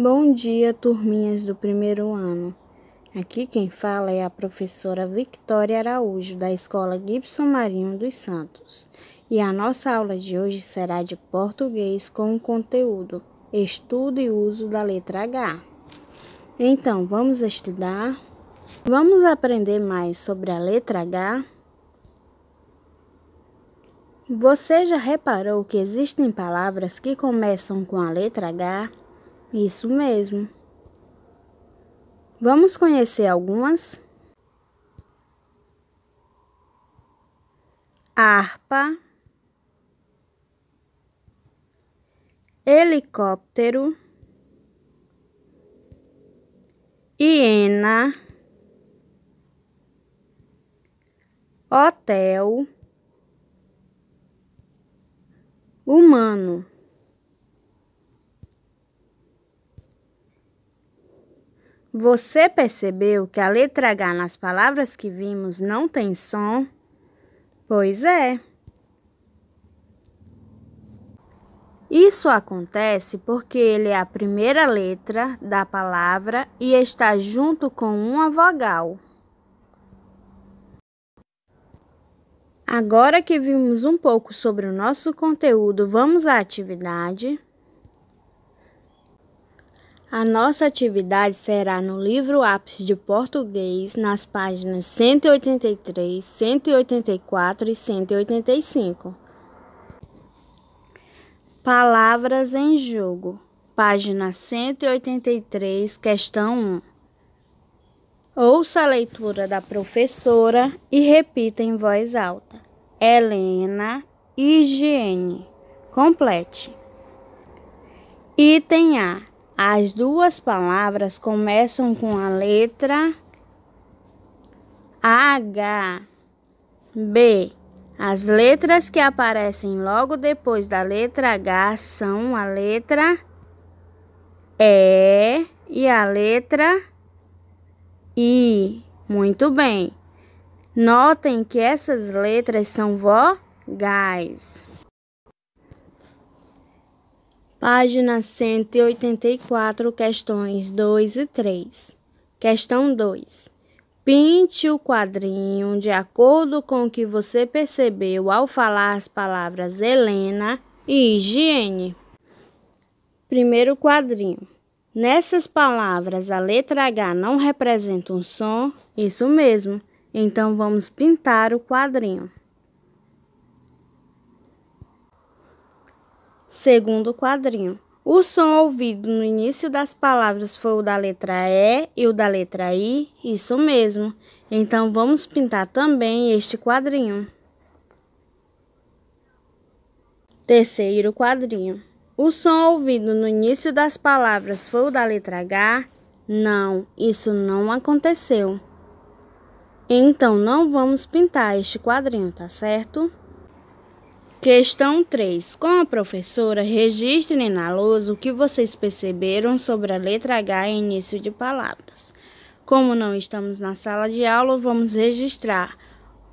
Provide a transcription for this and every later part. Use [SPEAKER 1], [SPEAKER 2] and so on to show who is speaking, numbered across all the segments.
[SPEAKER 1] Bom dia, turminhas do primeiro ano. Aqui quem fala é a professora Victoria Araújo, da Escola Gibson Marinho dos Santos. E a nossa aula de hoje será de português com o conteúdo Estudo e uso da letra H. Então, vamos estudar? Vamos aprender mais sobre a letra H? Você já reparou que existem palavras que começam com a letra H? Isso mesmo. Vamos conhecer algumas? Harpa, helicóptero, hiena, hotel, humano. Você percebeu que a letra H nas palavras que vimos não tem som? Pois é. Isso acontece porque ele é a primeira letra da palavra e está junto com uma vogal. Agora que vimos um pouco sobre o nosso conteúdo, vamos à atividade. A nossa atividade será no livro Ápice de Português, nas páginas 183, 184 e 185. Palavras em jogo, página 183, questão 1. Ouça a leitura da professora e repita em voz alta. Helena, higiene. Complete. Item A as duas palavras começam com a letra H. B. As letras que aparecem logo depois da letra H são a letra E e a letra I. Muito bem. Notem que essas letras são vogais. Página 184, questões 2 e 3. Questão 2. Pinte o quadrinho de acordo com o que você percebeu ao falar as palavras Helena e higiene. Primeiro quadrinho. Nessas palavras, a letra H não representa um som? Isso mesmo. Então, vamos pintar o quadrinho. segundo quadrinho. O som ouvido no início das palavras foi o da letra E e o da letra I, isso mesmo. Então vamos pintar também este quadrinho. Terceiro quadrinho. O som ouvido no início das palavras foi o da letra H? Não, isso não aconteceu. Então não vamos pintar este quadrinho, tá certo? Questão 3. Com a professora, registrem na lousa o que vocês perceberam sobre a letra H em início de palavras. Como não estamos na sala de aula, vamos registrar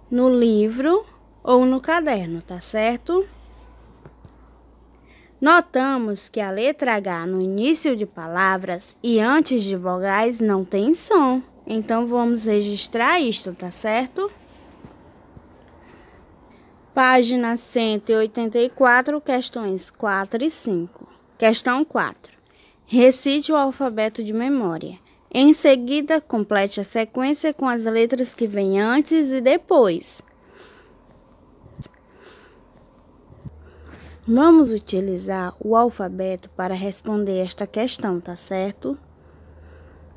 [SPEAKER 1] no livro ou no caderno, tá certo? Notamos que a letra H no início de palavras e antes de vogais não tem som. Então vamos registrar isto, tá certo? Página 184, questões 4 e 5. Questão 4. Recite o alfabeto de memória. Em seguida, complete a sequência com as letras que vêm antes e depois. Vamos utilizar o alfabeto para responder esta questão, tá certo?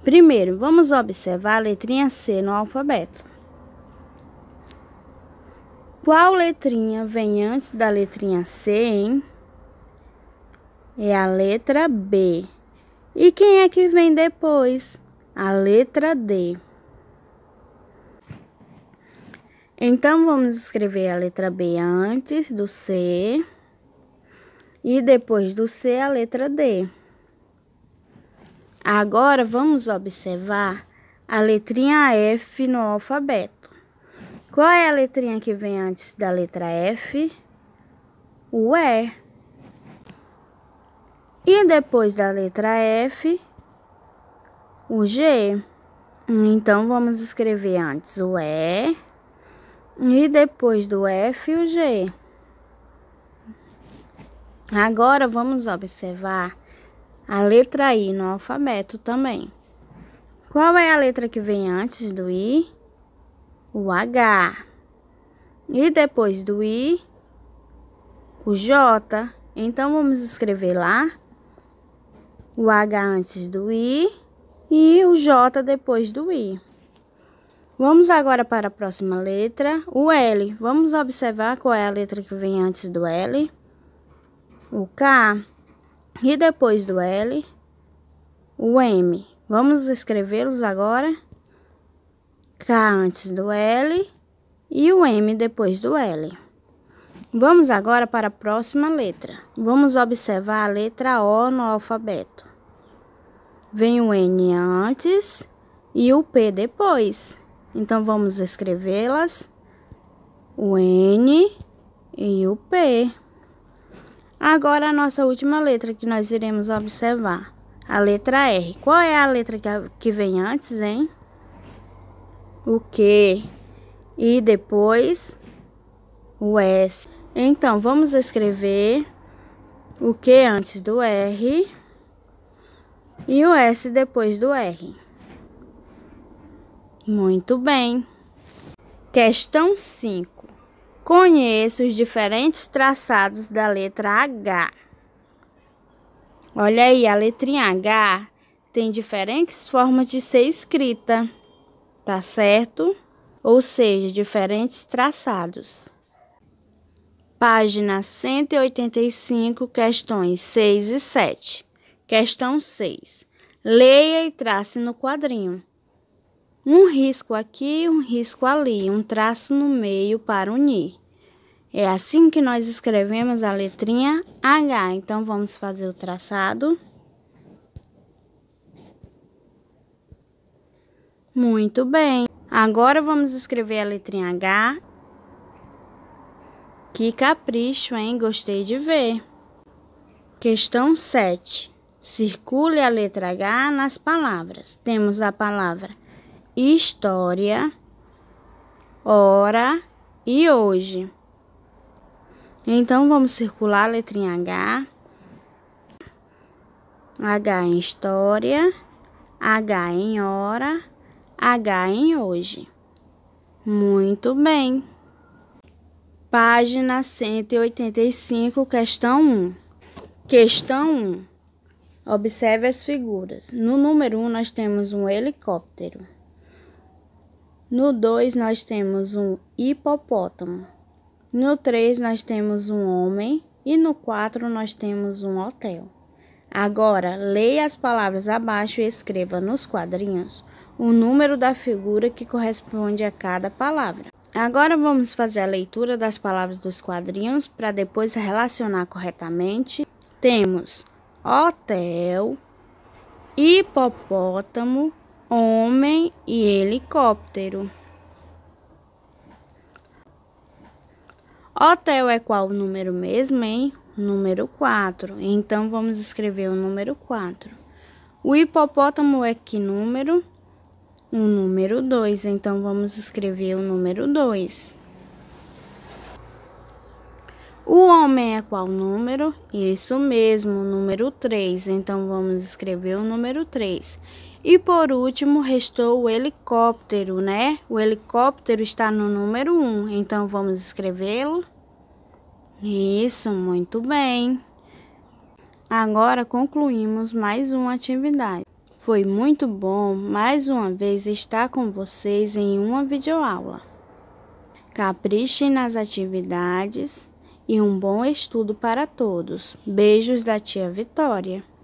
[SPEAKER 1] Primeiro, vamos observar a letrinha C no alfabeto. Qual letrinha vem antes da letrinha C, hein? É a letra B. E quem é que vem depois? A letra D. Então, vamos escrever a letra B antes do C e depois do C a letra D. Agora, vamos observar a letrinha F no alfabeto. Qual é a letrinha que vem antes da letra F? O E. E depois da letra F, o G. Então, vamos escrever antes o E e depois do F o G. Agora, vamos observar a letra I no alfabeto também. Qual é a letra que vem antes do I? o H. E depois do I, o J. Então, vamos escrever lá o H antes do I e o J depois do I. Vamos agora para a próxima letra, o L. Vamos observar qual é a letra que vem antes do L. O K. E depois do L, o M. Vamos escrevê-los agora. K antes do L e o M depois do L. Vamos agora para a próxima letra. Vamos observar a letra O no alfabeto. Vem o N antes e o P depois. Então, vamos escrevê-las. O N e o P. Agora, a nossa última letra que nós iremos observar. A letra R. Qual é a letra que vem antes, hein? o que e depois o S. Então, vamos escrever o que antes do R e o S depois do R. Muito bem. Questão 5. Conheça os diferentes traçados da letra H. Olha aí, a letrinha H tem diferentes formas de ser escrita tá certo? Ou seja, diferentes traçados. Página 185, questões 6 e 7. Questão 6. Leia e trace no quadrinho. Um risco aqui, um risco ali, um traço no meio para unir. É assim que nós escrevemos a letrinha H. Então, vamos fazer o traçado. Muito bem. Agora vamos escrever a letrinha H. Que capricho, hein? Gostei de ver. Questão 7. Circule a letra H nas palavras. Temos a palavra história, hora e hoje. Então, vamos circular a letrinha H. H em história, H em hora H em hoje. Muito bem. Página 185, questão 1. Questão 1. Observe as figuras. No número 1, nós temos um helicóptero. No 2, nós temos um hipopótamo. No 3, nós temos um homem. E no 4, nós temos um hotel. Agora, leia as palavras abaixo e escreva nos quadrinhos o número da figura que corresponde a cada palavra. Agora vamos fazer a leitura das palavras dos quadrinhos para depois relacionar corretamente. Temos hotel, hipopótamo, homem e helicóptero. Hotel é qual o número mesmo, hein? Número 4. Então, vamos escrever o número 4. O hipopótamo é que número? o número 2, então vamos escrever o número 2. O homem é qual número? Isso mesmo, número 3. Então vamos escrever o número 3. E por último, restou o helicóptero, né? O helicóptero está no número 1, então vamos escrevê-lo. Isso, muito bem. Agora concluímos mais uma atividade. Foi muito bom mais uma vez estar com vocês em uma videoaula. Caprichem nas atividades e um bom estudo para todos. Beijos da tia Vitória.